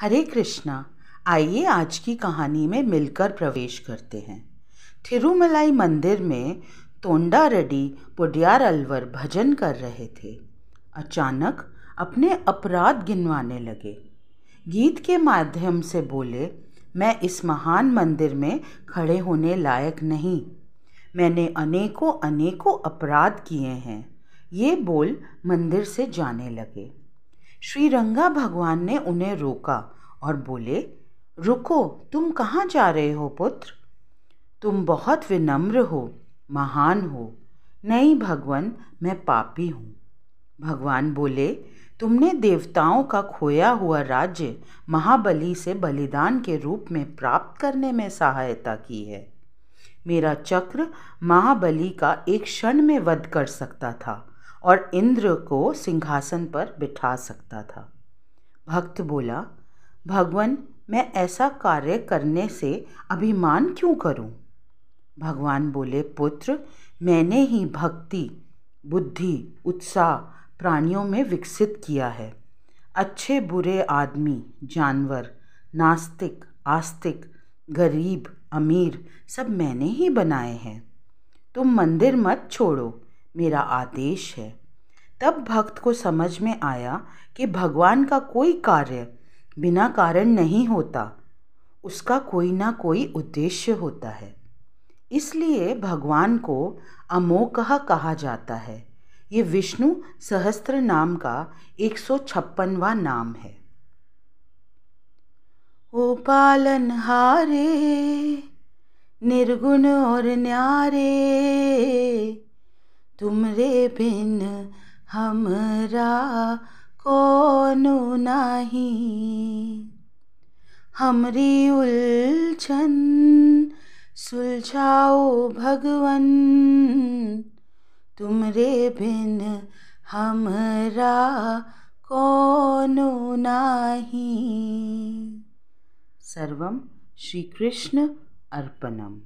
हरे कृष्णा आइए आज की कहानी में मिलकर प्रवेश करते हैं थिरुमलाई मंदिर में तोंडा रेड्डी पुडियार अलवर भजन कर रहे थे अचानक अपने अपराध गिनवाने लगे गीत के माध्यम से बोले मैं इस महान मंदिर में खड़े होने लायक नहीं मैंने अनेकों अनेकों अपराध किए हैं ये बोल मंदिर से जाने लगे श्री रंगा भगवान ने उन्हें रोका और बोले रुको तुम कहाँ जा रहे हो पुत्र तुम बहुत विनम्र हो महान हो नहीं भगवान मैं पापी हूँ भगवान बोले तुमने देवताओं का खोया हुआ राज्य महाबली से बलिदान के रूप में प्राप्त करने में सहायता की है मेरा चक्र महाबली का एक क्षण में वध कर सकता था और इंद्र को सिंहासन पर बिठा सकता था भक्त बोला भगवान मैं ऐसा कार्य करने से अभिमान क्यों करूं? भगवान बोले पुत्र मैंने ही भक्ति बुद्धि उत्साह प्राणियों में विकसित किया है अच्छे बुरे आदमी जानवर नास्तिक आस्तिक गरीब अमीर सब मैंने ही बनाए हैं तुम मंदिर मत छोड़ो मेरा आदेश है तब भक्त को समझ में आया कि भगवान का कोई कार्य बिना कारण नहीं होता उसका कोई ना कोई उद्देश्य होता है इसलिए भगवान को अमोकह कहा जाता है ये विष्णु सहस्त्र नाम का एक सौ छप्पनवा नाम है ओ पालन हारे निर्गुण और न्यारे तुमरे बिन हमरा कोनो नहीं हमरी उलझन सुलझाओ भगवन तुमरे बिन हमरा कोनो नाही सर्वम श्री कृष्ण अर्पणम